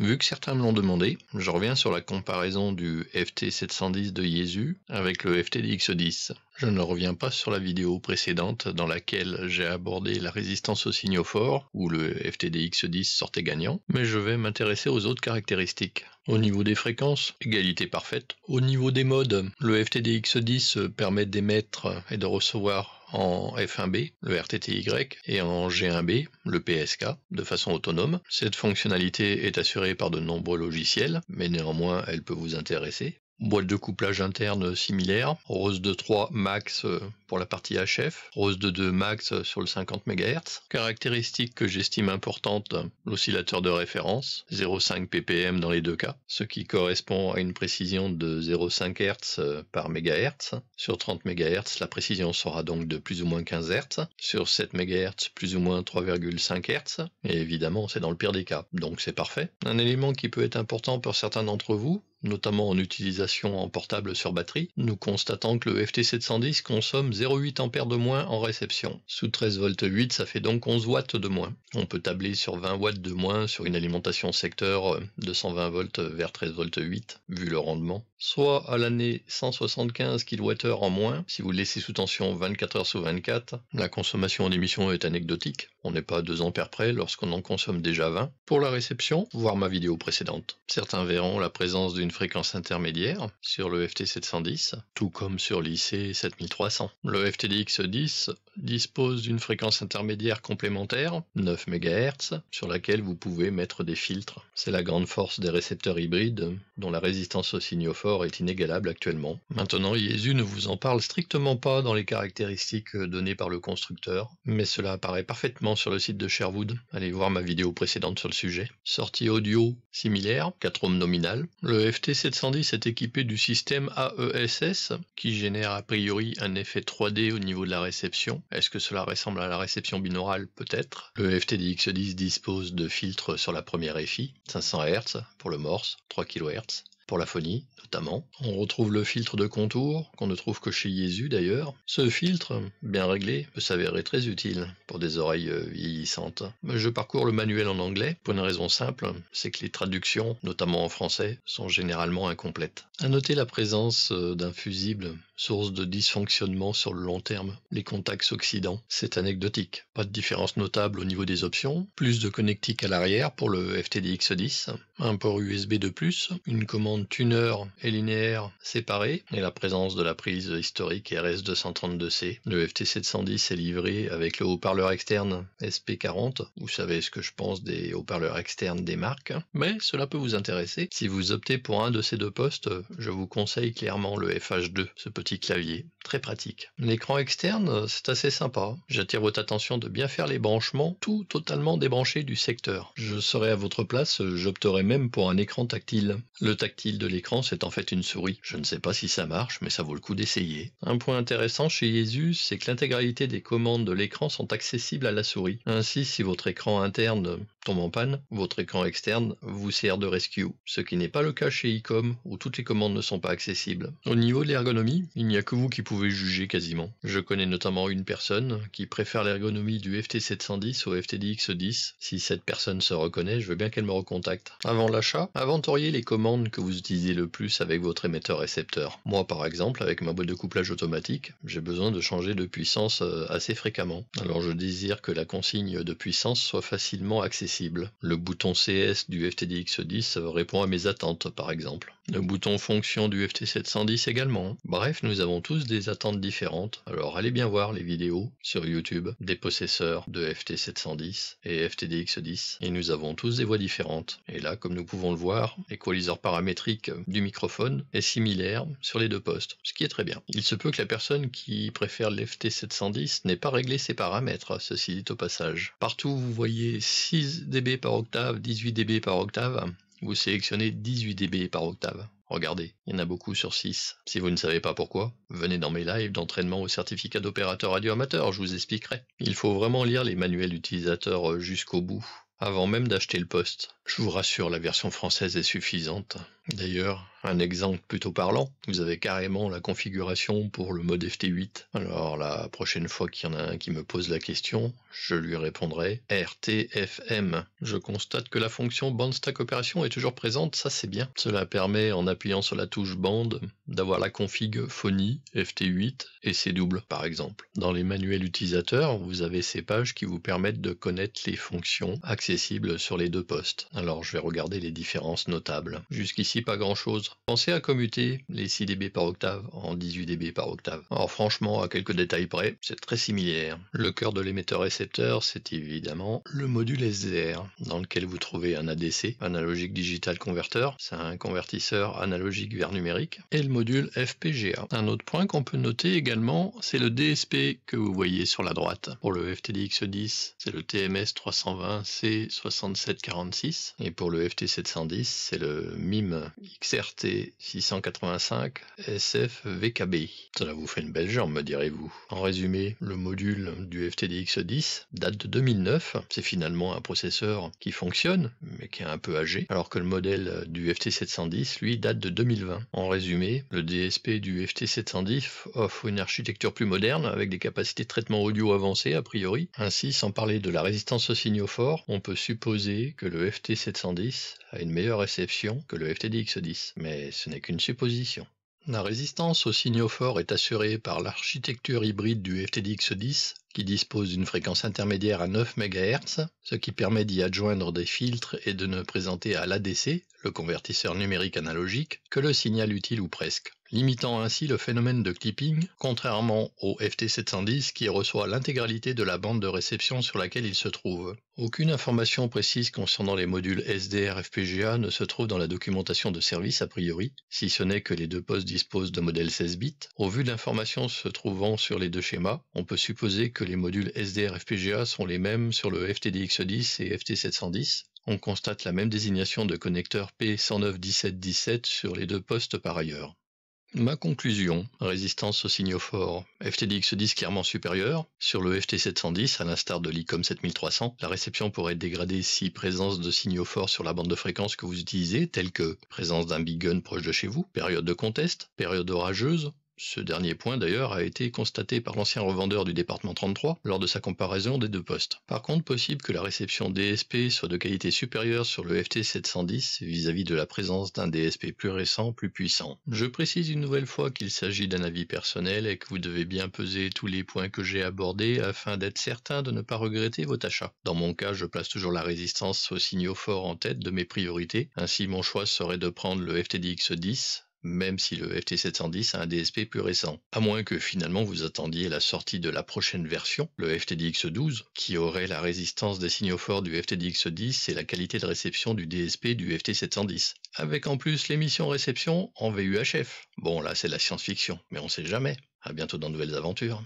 Vu que certains me l'ont demandé, je reviens sur la comparaison du FT710 de Yezu avec le ftdx 10 Je ne reviens pas sur la vidéo précédente dans laquelle j'ai abordé la résistance aux signaux forts, où le ftdx 10 sortait gagnant, mais je vais m'intéresser aux autres caractéristiques. Au niveau des fréquences, égalité parfaite. Au niveau des modes, le ftdx 10 permet d'émettre et de recevoir en F1B, le RTTY, et en G1B, le PSK, de façon autonome. Cette fonctionnalité est assurée par de nombreux logiciels, mais néanmoins elle peut vous intéresser boîte de couplage interne similaire, Rose de 3 max euh, pour la partie HF, Rose de 2 max euh, sur le 50 MHz. Caractéristique que j'estime importante, l'oscillateur de référence, 0.5 ppm dans les deux cas, ce qui correspond à une précision de 0.5 Hz euh, par MHz. Sur 30 MHz, la précision sera donc de plus ou moins 15 Hz, sur 7 MHz, plus ou moins 3,5 Hz, et évidemment c'est dans le pire des cas, donc c'est parfait. Un élément qui peut être important pour certains d'entre vous, notamment en utilisation en portable sur batterie, nous constatons que le FT710 consomme 0,8 ampères de moins en réception. Sous 13 volts 8, ça fait donc 11 watts de moins. On peut tabler sur 20 watts de moins sur une alimentation secteur euh, de 120 volts vers 13 volts 8, vu le rendement. Soit à l'année 175 kWh en moins, si vous laissez sous tension 24 heures sur 24. La consommation en émission est anecdotique. On n'est pas à 2 ampères près lorsqu'on en consomme déjà 20. Pour la réception, voir ma vidéo précédente. Certains verront la présence d'une fréquence intermédiaire sur le FT710, tout comme sur l'IC7300. Le FTDX10 dispose d'une fréquence intermédiaire complémentaire, 9 MHz, sur laquelle vous pouvez mettre des filtres. C'est la grande force des récepteurs hybrides, dont la résistance au signaux fort est inégalable actuellement. Maintenant, IESU ne vous en parle strictement pas dans les caractéristiques données par le constructeur, mais cela apparaît parfaitement sur le site de Sherwood. Allez voir ma vidéo précédente sur le sujet. Sortie audio similaire, 4 ohms nominal. Le FT FT710 est équipé du système AESS, qui génère a priori un effet 3D au niveau de la réception. Est-ce que cela ressemble à la réception binaurale Peut-être. Le FTDX10 dispose de filtres sur la première FI, 500 Hz pour le Morse, 3 kHz, pour la phonie notamment. On retrouve le filtre de contour, qu'on ne trouve que chez Jésus d'ailleurs. Ce filtre, bien réglé, peut s'avérer très utile pour des oreilles euh, vieillissantes. Je parcours le manuel en anglais pour une raison simple, c'est que les traductions, notamment en français, sont généralement incomplètes. À noter la présence euh, d'un fusible source de dysfonctionnement sur le long terme. Les contacts occident. c'est anecdotique. Pas de différence notable au niveau des options, plus de connectique à l'arrière pour le FTDX10, un port USB de plus, une commande tuner et linéaire séparée, et la présence de la prise historique RS232C. Le FT710 est livré avec le haut-parleur externe SP40. Vous savez ce que je pense des haut-parleurs externes des marques, mais cela peut vous intéresser. Si vous optez pour un de ces deux postes, je vous conseille clairement le FH2. Ce petit clavier, très pratique. L'écran externe, euh, c'est assez sympa. J'attire votre attention de bien faire les branchements, tout totalement débranché du secteur. Je serai à votre place, euh, j'opterai même pour un écran tactile. Le tactile de l'écran, c'est en fait une souris. Je ne sais pas si ça marche, mais ça vaut le coup d'essayer. Un point intéressant chez jésus c'est que l'intégralité des commandes de l'écran sont accessibles à la souris. Ainsi, si votre écran interne tombe en panne, votre écran externe vous sert de rescue, ce qui n'est pas le cas chez Icom, où toutes les commandes ne sont pas accessibles. Au niveau de l'ergonomie, il n'y a que vous qui pouvez juger quasiment. Je connais notamment une personne qui préfère l'ergonomie du FT710 au FTDX10. Si cette personne se reconnaît, je veux bien qu'elle me recontacte. Avant l'achat, inventoriez les commandes que vous utilisez le plus avec votre émetteur-récepteur. Moi par exemple, avec ma boîte de couplage automatique, j'ai besoin de changer de puissance euh, assez fréquemment. Alors je désire que la consigne de puissance soit facilement accessible. Le bouton CS du FTDX10 euh, répond à mes attentes par exemple. Le bouton fonction du FT710 également. Bref, nous avons tous des attentes différentes, alors allez bien voir les vidéos sur YouTube des possesseurs de FT710 et FTDX10, et nous avons tous des voix différentes. Et là, comme nous pouvons le voir, l'équaliseur paramétrique du microphone est similaire sur les deux postes, ce qui est très bien. Il se peut que la personne qui préfère l'FT710 n'ait pas réglé ses paramètres, ceci dit au passage. Partout, vous voyez 6 dB par octave, 18 dB par octave, vous sélectionnez 18 dB par octave. Regardez, il y en a beaucoup sur 6. Si vous ne savez pas pourquoi, venez dans mes lives d'entraînement au certificat d'opérateur radio amateur, je vous expliquerai. Il faut vraiment lire les manuels utilisateurs euh, jusqu'au bout, avant même d'acheter le poste. Je vous rassure, la version française est suffisante. D'ailleurs, un exemple plutôt parlant, vous avez carrément la configuration pour le mode FT8. Alors la prochaine fois qu'il y en a un qui me pose la question, je lui répondrai RTFM. Je constate que la fonction Band Opération est toujours présente, ça c'est bien. Cela permet en appuyant sur la touche Band d'avoir la config Phony FT8 et C double par exemple. Dans les manuels utilisateurs, vous avez ces pages qui vous permettent de connaître les fonctions accessibles sur les deux postes. Alors je vais regarder les différences notables. Jusqu'ici pas grand chose. Pensez à commuter les 6 dB par octave en 18 dB par octave. Alors franchement, à quelques détails près, c'est très similaire. Le cœur de l'émetteur-récepteur, c'est évidemment le module SDR, dans lequel vous trouvez un ADC, analogique digital converter, c'est un convertisseur analogique vers numérique, et le module FPGA. Un autre point qu'on peut noter également, c'est le DSP que vous voyez sur la droite. Pour le FTDX10, c'est le TMS 320C6746, et pour le FT710, c'est le MIM XRT 685 SFVKB Cela vous fait une belle jambe, me direz-vous. En résumé, le module du FTDX 10 date de 2009. C'est finalement un processeur qui fonctionne, mais qui est un peu âgé, alors que le modèle du FT710, lui, date de 2020. En résumé, le DSP du FT710 offre une architecture plus moderne, avec des capacités de traitement audio avancées, a priori. Ainsi, sans parler de la résistance au signaux forts, on peut supposer que le FT710 a une meilleure réception que le FT mais ce n'est qu'une supposition. La résistance aux signaux forts est assurée par l'architecture hybride du FTDX10 qui dispose d'une fréquence intermédiaire à 9 MHz, ce qui permet d'y adjoindre des filtres et de ne présenter à l'ADC, le convertisseur numérique analogique, que le signal utile ou presque limitant ainsi le phénomène de clipping, contrairement au FT710 qui reçoit l'intégralité de la bande de réception sur laquelle il se trouve. Aucune information précise concernant les modules SDR FPGA ne se trouve dans la documentation de service a priori, si ce n'est que les deux postes disposent de modèles 16 bits. Au vu de l'information se trouvant sur les deux schémas, on peut supposer que les modules SDR FPGA sont les mêmes sur le FTDX10 et FT710, on constate la même désignation de connecteur p 109 sur les deux postes par ailleurs. Ma conclusion, résistance aux signaux forts. FTDX 10 clairement supérieur. Sur le FT710, à l'instar de l'ICOM 7300, la réception pourrait être dégradée si présence de signaux forts sur la bande de fréquence que vous utilisez, telle que présence d'un big gun proche de chez vous, période de conteste, période orageuse, ce dernier point d'ailleurs a été constaté par l'ancien revendeur du département 33 lors de sa comparaison des deux postes. Par contre, possible que la réception DSP soit de qualité supérieure sur le FT 710 vis-à-vis de la présence d'un DSP plus récent, plus puissant. Je précise une nouvelle fois qu'il s'agit d'un avis personnel et que vous devez bien peser tous les points que j'ai abordés afin d'être certain de ne pas regretter votre achat. Dans mon cas, je place toujours la résistance aux signaux forts en tête de mes priorités, ainsi mon choix serait de prendre le FTDX 10 même si le FT710 a un DSP plus récent. À moins que finalement vous attendiez la sortie de la prochaine version, le FTDX12, qui aurait la résistance des signaux forts du FTDX10 et la qualité de réception du DSP du FT710. Avec en plus l'émission réception en VUHF. Bon là c'est la science-fiction, mais on sait jamais. À bientôt dans de nouvelles aventures.